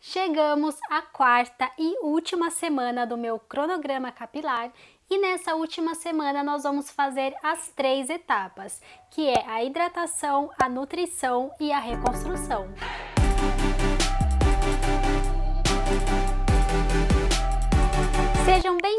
Chegamos à quarta e última semana do meu cronograma capilar e nessa última semana nós vamos fazer as três etapas, que é a hidratação, a nutrição e a reconstrução. Sejam bem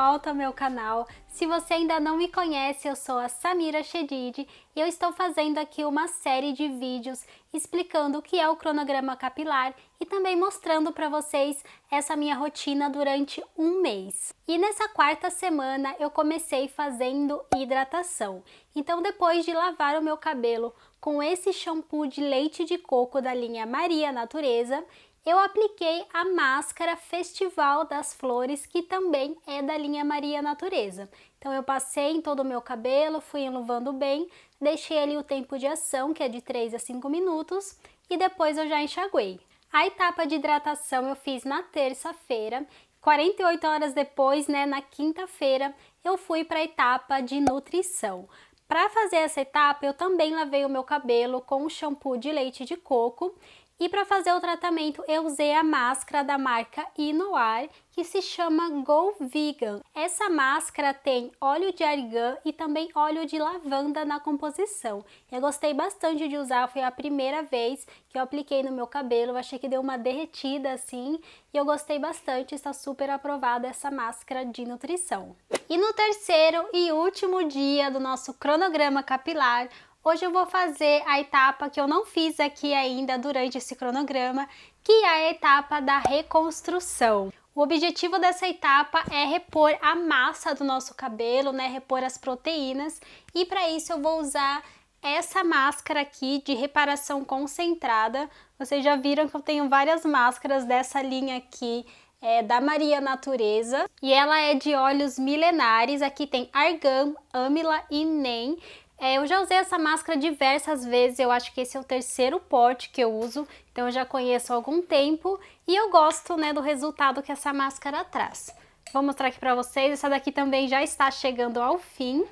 volta ao meu canal. Se você ainda não me conhece, eu sou a Samira Chedid e eu estou fazendo aqui uma série de vídeos explicando o que é o cronograma capilar e também mostrando para vocês essa minha rotina durante um mês. E nessa quarta semana eu comecei fazendo hidratação. Então depois de lavar o meu cabelo com esse shampoo de leite de coco da linha Maria Natureza, eu apliquei a máscara Festival das Flores, que também é da linha Maria Natureza. Então eu passei em todo o meu cabelo, fui enluvando bem, deixei ali o tempo de ação, que é de 3 a 5 minutos, e depois eu já enxaguei. A etapa de hidratação eu fiz na terça-feira 48 horas depois, né, na quinta-feira, eu fui para a etapa de nutrição. Para fazer essa etapa, eu também lavei o meu cabelo com um shampoo de leite de coco e para fazer o tratamento, eu usei a máscara da marca Inoar, que se chama Go Vegan. Essa máscara tem óleo de argan e também óleo de lavanda na composição. Eu gostei bastante de usar, foi a primeira vez que eu apliquei no meu cabelo, eu achei que deu uma derretida assim, e eu gostei bastante, está super aprovada essa máscara de nutrição. E no terceiro e último dia do nosso cronograma capilar, Hoje eu vou fazer a etapa que eu não fiz aqui ainda durante esse cronograma, que é a etapa da reconstrução. O objetivo dessa etapa é repor a massa do nosso cabelo, né, repor as proteínas, e para isso eu vou usar essa máscara aqui de reparação concentrada. Vocês já viram que eu tenho várias máscaras dessa linha aqui é da Maria Natureza e ela é de óleos milenares. Aqui tem argan, amila e nem. É, eu já usei essa máscara diversas vezes, eu acho que esse é o terceiro porte que eu uso, então eu já conheço há algum tempo e eu gosto né, do resultado que essa máscara traz. Vou mostrar aqui para vocês, essa daqui também já está chegando ao fim.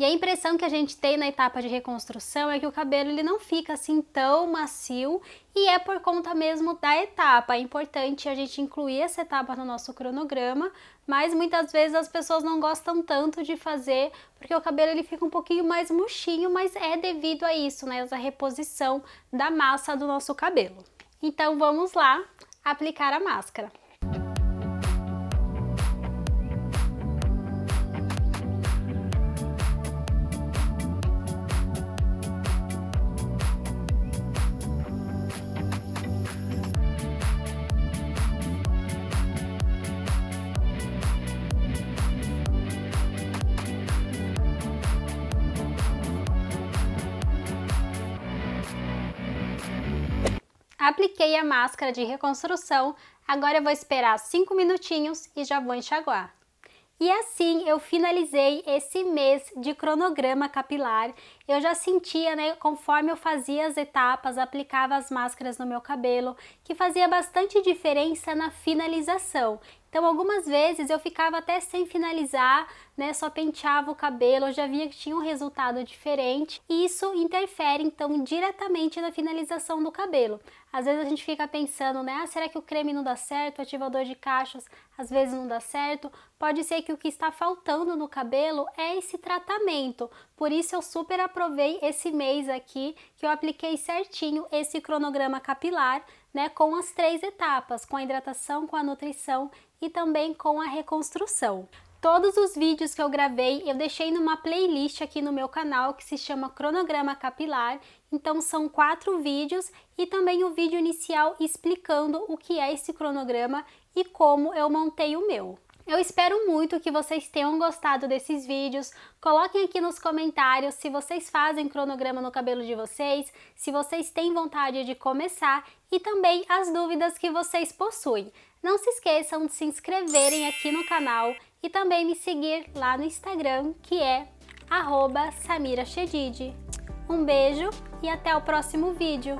E a impressão que a gente tem na etapa de reconstrução é que o cabelo ele não fica assim tão macio e é por conta mesmo da etapa. É importante a gente incluir essa etapa no nosso cronograma, mas muitas vezes as pessoas não gostam tanto de fazer porque o cabelo ele fica um pouquinho mais murchinho, mas é devido a isso, né, essa reposição da massa do nosso cabelo. Então vamos lá aplicar a máscara. Apliquei a máscara de reconstrução, agora eu vou esperar 5 minutinhos e já vou enxaguar. E assim eu finalizei esse mês de cronograma capilar eu já sentia, né, conforme eu fazia as etapas, aplicava as máscaras no meu cabelo, que fazia bastante diferença na finalização. Então, algumas vezes eu ficava até sem finalizar, né? Só penteava o cabelo, eu já via que tinha um resultado diferente. E isso interfere, então, diretamente na finalização do cabelo. Às vezes a gente fica pensando, né? Ah, será que o creme não dá certo? O ativador de cachos às vezes não dá certo. Pode ser que o que está faltando no cabelo é esse tratamento. Por isso eu super aproveito aprovei esse mês aqui que eu apliquei certinho esse cronograma capilar, né, com as três etapas, com a hidratação, com a nutrição e também com a reconstrução. Todos os vídeos que eu gravei eu deixei numa playlist aqui no meu canal que se chama Cronograma Capilar. Então são quatro vídeos e também o vídeo inicial explicando o que é esse cronograma e como eu montei o meu. Eu espero muito que vocês tenham gostado desses vídeos. Coloquem aqui nos comentários se vocês fazem cronograma no cabelo de vocês, se vocês têm vontade de começar e também as dúvidas que vocês possuem. Não se esqueçam de se inscreverem aqui no canal e também me seguir lá no Instagram, que é Samira Um beijo e até o próximo vídeo!